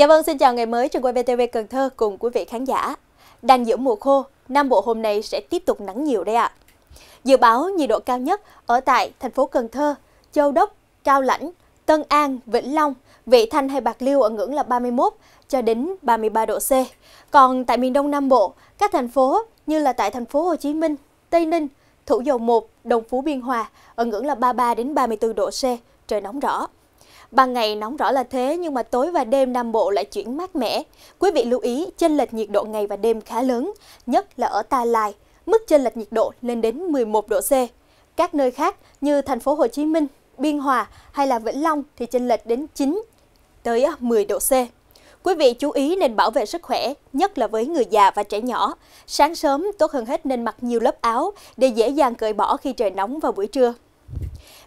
Dạ vâng, xin chào ngày mới trên quay VTV Cần Thơ cùng quý vị khán giả. Đang giữa mùa khô, Nam Bộ hôm nay sẽ tiếp tục nắng nhiều đây ạ. À. Dự báo nhiệt độ cao nhất ở tại thành phố Cần Thơ, Châu Đốc, Cao Lãnh, Tân An, Vĩnh Long, Vị Thanh hay Bạc Liêu ở ngưỡng là 31 cho đến 33 độ C. Còn tại miền Đông Nam Bộ, các thành phố như là tại thành phố Hồ Chí Minh, Tây Ninh, Thủ Dầu Một, Đồng Phú Biên Hòa ở ngưỡng là 33 đến 34 độ C, trời nóng rõ. Ban ngày nóng rõ là thế nhưng mà tối và đêm Nam Bộ lại chuyển mát mẻ. Quý vị lưu ý, chênh lệch nhiệt độ ngày và đêm khá lớn, nhất là ở Ta Lai, mức chênh lệch nhiệt độ lên đến 11 độ C. Các nơi khác như thành phố Hồ Chí Minh, Biên Hòa hay là Vĩnh Long thì chênh lệch đến 9 tới 10 độ C. Quý vị chú ý nên bảo vệ sức khỏe, nhất là với người già và trẻ nhỏ. Sáng sớm tốt hơn hết nên mặc nhiều lớp áo để dễ dàng cởi bỏ khi trời nóng vào buổi trưa.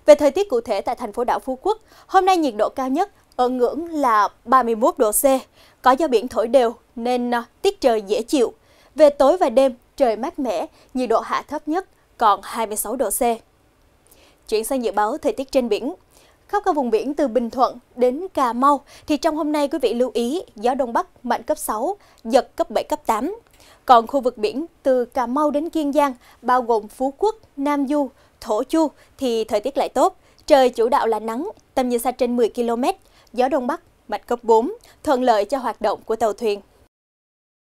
Về thời tiết cụ thể tại thành phố đảo Phú Quốc, hôm nay nhiệt độ cao nhất ở ngưỡng là 31 độ C, có gió biển thổi đều nên à, tiết trời dễ chịu. Về tối và đêm, trời mát mẻ, nhiệt độ hạ thấp nhất còn 26 độ C. Chuyển sang dự báo thời tiết trên biển. Khắp các vùng biển từ Bình Thuận đến Cà Mau thì trong hôm nay quý vị lưu ý gió đông bắc mạnh cấp 6, giật cấp 7 cấp 8, còn khu vực biển từ Cà Mau đến Kiên Giang, bao gồm Phú Quốc, Nam Du, Thổ Chu thì thời tiết lại tốt. Trời chủ đạo là nắng, tầm nhìn xa trên 10 km, gió đông bắc mạnh cấp 4, thuận lợi cho hoạt động của tàu thuyền.